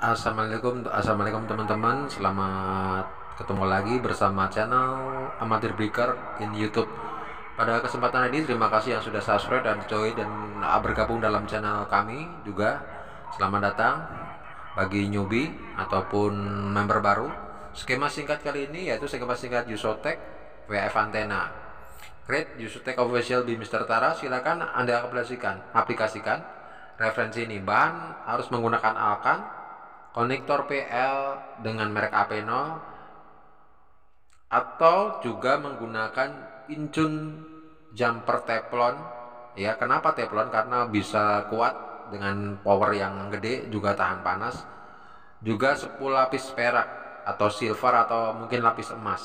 Assalamualaikum Assalamualaikum teman-teman Selamat ketemu lagi bersama channel Amatir Breaker in Youtube Pada kesempatan ini terima kasih yang sudah subscribe dan join dan bergabung dalam channel kami juga Selamat datang bagi newbie ataupun member baru Skema singkat kali ini yaitu skema singkat Yusotech WF Antena Great Yusotech Official di Mr. Tara silakan Anda aplikasikan aplikasikan referensi ini bahan harus menggunakan alkan konektor PL dengan merek Apeno atau juga menggunakan incun jumper teflon ya kenapa teflon karena bisa kuat dengan power yang gede juga tahan panas juga 10 lapis perak atau silver atau mungkin lapis emas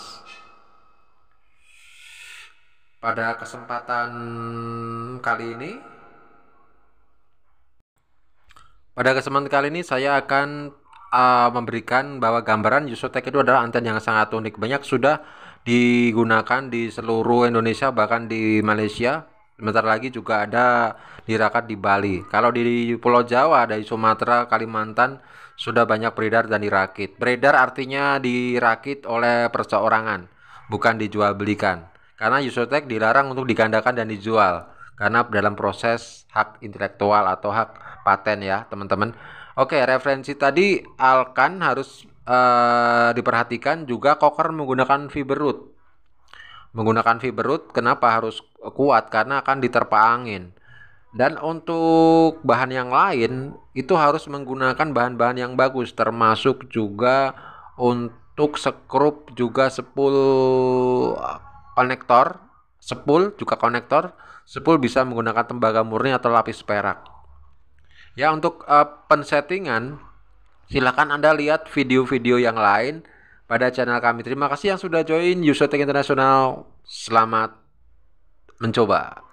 pada kesempatan kali ini pada kesempatan kali ini saya akan uh, memberikan bahwa gambaran Yusotek itu adalah anten yang sangat unik. Banyak sudah digunakan di seluruh Indonesia bahkan di Malaysia. Sebentar lagi juga ada dirakat di Bali. Kalau di Pulau Jawa dari Sumatera, Kalimantan sudah banyak beredar dan dirakit. Beredar artinya dirakit oleh perseorangan, bukan dijual belikan. Karena Yusotek dilarang untuk digandakan dan dijual karena dalam proses hak intelektual atau hak paten ya teman-teman. Oke referensi tadi alkan harus uh, diperhatikan juga koker menggunakan fiber root. Menggunakan fiber root kenapa harus kuat karena akan diterpa angin. Dan untuk bahan yang lain itu harus menggunakan bahan-bahan yang bagus termasuk juga untuk untuk sekrup juga 10 eh, konektor Sepul juga konektor. Sepul bisa menggunakan tembaga murni atau lapis perak. Ya untuk uh, pensettingan silakan Anda lihat video-video yang lain pada channel kami. Terima kasih yang sudah join Yusotek International. Selamat mencoba.